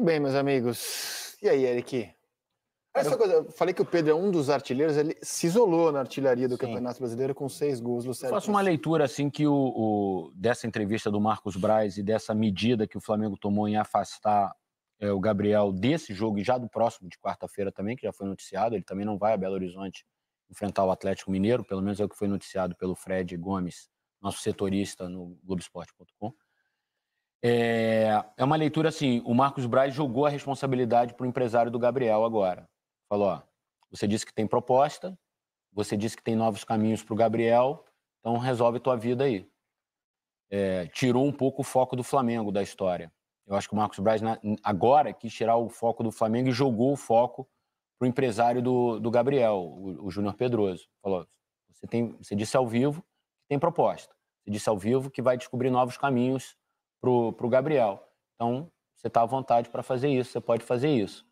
Muito bem, meus amigos. E aí, Eric? Essa coisa, eu falei que o Pedro é um dos artilheiros, ele se isolou na artilharia do Sim. Campeonato Brasileiro com seis gols. Lucero. Eu faço uma leitura assim que o, o, dessa entrevista do Marcos Braz e dessa medida que o Flamengo tomou em afastar é, o Gabriel desse jogo e já do próximo de quarta-feira também, que já foi noticiado, ele também não vai a Belo Horizonte enfrentar o Atlético Mineiro, pelo menos é o que foi noticiado pelo Fred Gomes, nosso setorista no Globoesporte.com. É, é uma leitura assim, o Marcos Braz jogou a responsabilidade para o empresário do Gabriel agora. Falou, ó, você disse que tem proposta, você disse que tem novos caminhos para o Gabriel, então resolve tua vida aí. É, tirou um pouco o foco do Flamengo da história. Eu acho que o Marcos Braz na, agora quis tirar o foco do Flamengo e jogou o foco para o empresário do, do Gabriel, o, o Júnior Pedroso. Falou, você, tem, você disse ao vivo que tem proposta. Você disse ao vivo que vai descobrir novos caminhos para o Gabriel. Então, você está à vontade para fazer isso, você pode fazer isso.